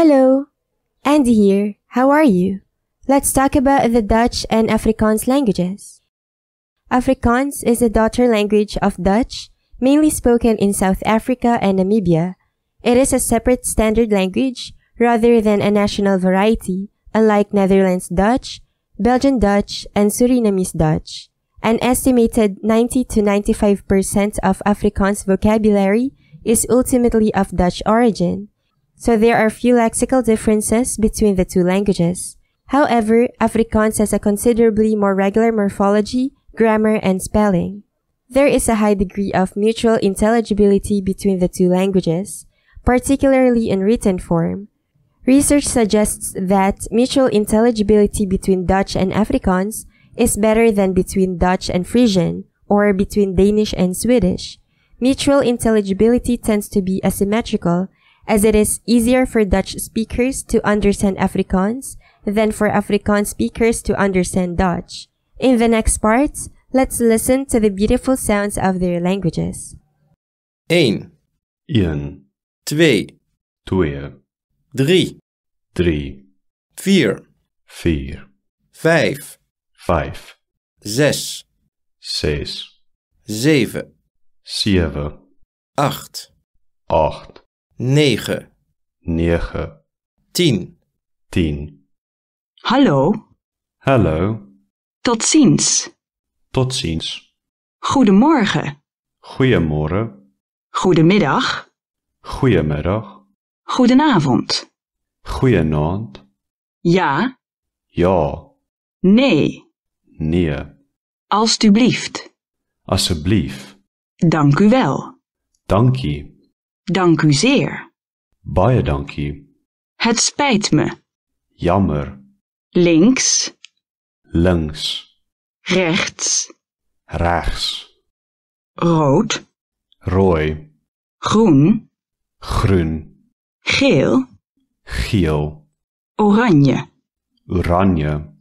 Hello, Andy here. How are you? Let's talk about the Dutch and Afrikaans languages. Afrikaans is a daughter language of Dutch, mainly spoken in South Africa and Namibia. It is a separate standard language rather than a national variety, unlike Netherlands Dutch, Belgian Dutch, and Surinamese Dutch. An estimated 90 to 95% of Afrikaans vocabulary is ultimately of Dutch origin so there are few lexical differences between the two languages. However, Afrikaans has a considerably more regular morphology, grammar, and spelling. There is a high degree of mutual intelligibility between the two languages, particularly in written form. Research suggests that mutual intelligibility between Dutch and Afrikaans is better than between Dutch and Frisian, or between Danish and Swedish. Mutual intelligibility tends to be asymmetrical as it is easier for Dutch speakers to understand Afrikaans than for Afrikaans speakers to understand Dutch. In the next parts, let's listen to the beautiful sounds of their languages. 1 1 2 2 3 3 4 4 5 5 6 6 7 7 8 8 negen, negen, tien, tien. Hallo. Hallo. Tot ziens. Tot ziens. Goedemorgen. Goedemorgen. Goedemiddag. Goedemiddag. Goedenavond. Goedenavond. Ja. Ja. Nee. Nee. Alsjeblieft. Alsjeblieft. Dank u wel. dankie. Dank u zeer. Baie dankie. Het spijt me. Jammer. Links. Links. Rechts. Rechts. Rood. Rooi. Groen. Groen. Geel. Geel. Oranje. Oranje.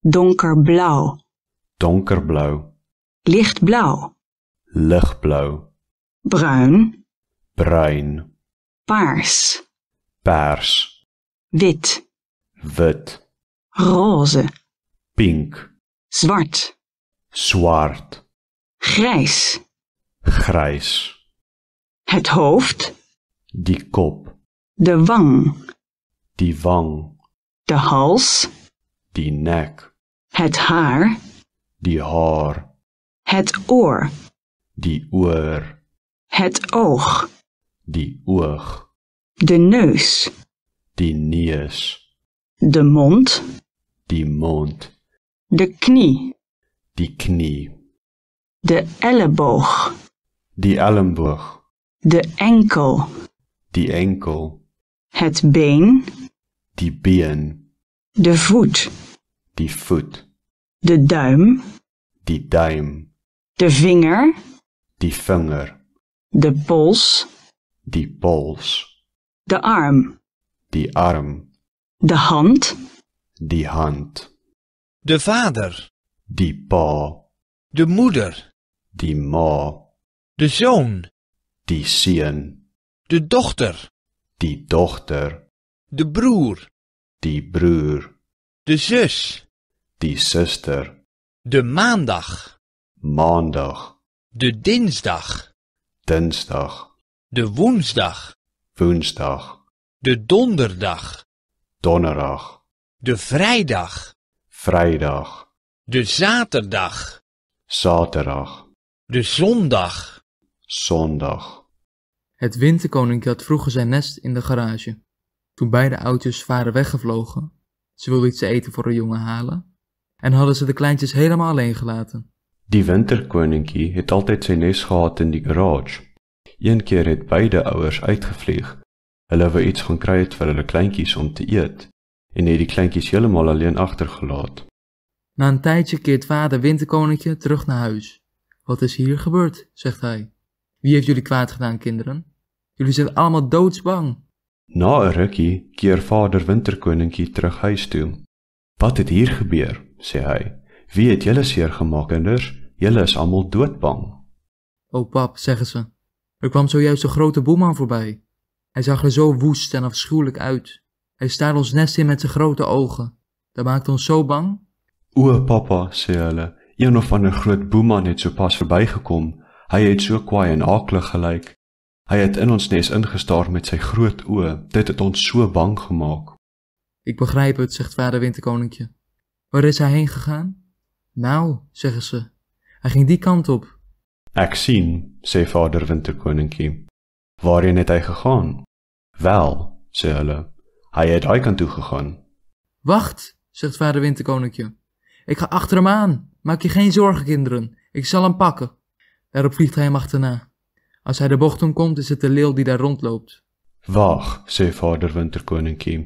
Donkerblauw. Donkerblauw. Lichtblauw. Lichtblauw. Bruin bruin, paars, paars, wit, wit, roze, pink, zwart, zwart, grijs, grijs. Het hoofd, die kop, de wang, die wang, de hals, die nek, het haar, die haar, het oor, die oor, het oog, die oog, de neus, die neus, de mond, die mond, de knie, die knie, de elleboog, die elleboog, de enkel, die enkel, het been, die been, de voet, die voet, de duim, die duim, de vinger, die vinger, de pols, die pols, de arm, die arm, de hand, die hand, de vader, die pa, de moeder, die ma, de zoon, die zoon, de dochter, die dochter, de broer, die broer, de zus, die zuster, de maandag, maandag, de dinsdag, dinsdag de woensdag. Woensdag. De donderdag. Donderdag. De vrijdag. Vrijdag. De zaterdag. Zaterdag. De zondag. Zondag. Het winterkoninkje had vroeger zijn nest in de garage. Toen beide oudjes waren weggevlogen, ze wilden iets eten voor de jongen halen en hadden ze de kleintjes helemaal alleen gelaten. Die winterkoninkje heeft altijd zijn nest gehad in die garage keer het beide ouders uitgevlieg. Hulle wou iets gaan kry het vir hulle kleintjies om te eet en het die kleintjies heeltemal alleen achtergelaten? Na een tijdje keert vader Winterkoninkje terug naar huis. Wat is hier gebeurd? zegt hij. Wie heeft jullie kwaad gedaan, kinderen? Jullie zijn allemaal doodsbang. Na een rukkie keer vader Winterkoninkje terug huis toe. Wat het hier gebeur? sê hij. Wie het jullie seer gemaak, dus? Julle is allemaal doodbang. O pap, zeggen ze. Er kwam zojuist een grote boeman voorbij. Hij zag er zo woest en afschuwelijk uit. Hij staarde ons nest in met zijn grote ogen. Dat maakte ons zo bang. Oeh, papa, zei hulle, een of ander grote boeman het zo pas voorbijgekomen, hij heet zo kwaai en akelig gelijk. Hij heeft in ons nest ingestaard met zijn groot oe, Dit het ons zo bang gemaakt. Ik begrijp het, zegt vader Winterkoninkje. Waar is hij heen gegaan? Nou, zeggen ze. Hij ging die kant op. Ik sien, zei vader Winterkoninkje. Waarheen het hij gegaan? Wel, zei hulle, Hij het daai kant toe gegaan. Wacht, zegt vader winterkoninkje. Ik ga achter hem aan. Maak je geen zorgen, kinderen. Ik zal hem pakken. Daarop vliegt hij hem achterna. Als hij de bocht omkomt, is het de leeuw die daar rondloopt. Wacht, zei vader winterkoninkje.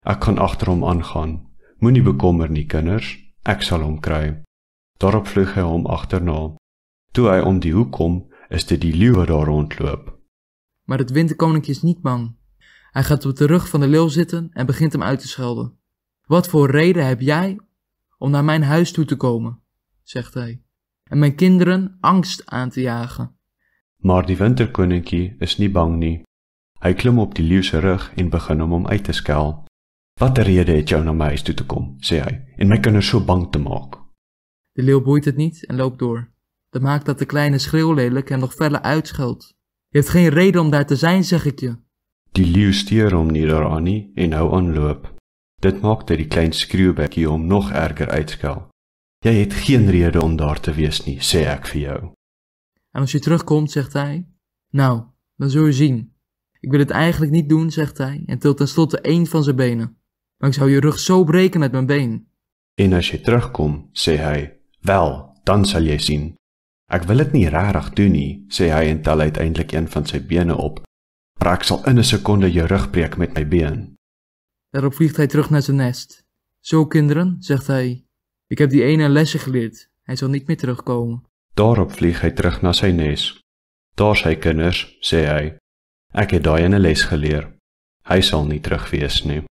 Ik kan achter hem aangaan. niet bekommer niet kinders. Ik zal hem krijgen. Daarop vlug hij hem achterna. Toe hij om die hoek komt, is de die leeuw daar rondloopt. Maar het winterkoninkje is niet bang. Hij gaat op de rug van de leeuw zitten en begint hem uit te schelden. Wat voor reden heb jij om naar mijn huis toe te komen, zegt hij, en mijn kinderen angst aan te jagen. Maar die winterkoninkje is niet bang niet. Hij klim op die leeuwse rug en begint om hem uit te schuil. Wat de reden heeft jou naar mij toe te komen, zei hij, en mij kunnen zo bang te maken. De leeuw boeit het niet en loopt door. Dat maakt dat de kleine lelijk en nog verder uitscheldt. Je hebt geen reden om daar te zijn, zeg ik je. Die leeuw stier om neer Annie en hou aanloop. Dit dat die klein skreeuwbekkie om nog erger uitskal. Jij hebt geen reden om daar te wees niet zei voor jou. En als je terugkomt, zegt hij, nou, dan zul je zien. Ik wil het eigenlijk niet doen, zegt hij, en tilt tenslotte één van zijn benen. Maar ik zou je rug zo breken met mijn been. En als je terugkomt, zei hij, wel, dan zal je zien. Ek wil dit nie regtig doen nie, sê hy en tel uiteindelik een van sy bene op. Maar ek sal in 'n sekonde jou rug breek met my been. Daarop vlieg hy terug na sy nes. "So kinders," sê hy. "Ek het die ene lesse geleer. Hy sal nie meer terugkom." Daarop vlieg hy terug na sy nes. "Daar sy kinders," sê hy. "Ek het daai ene les geleer. Hy sal nie terugwees nie."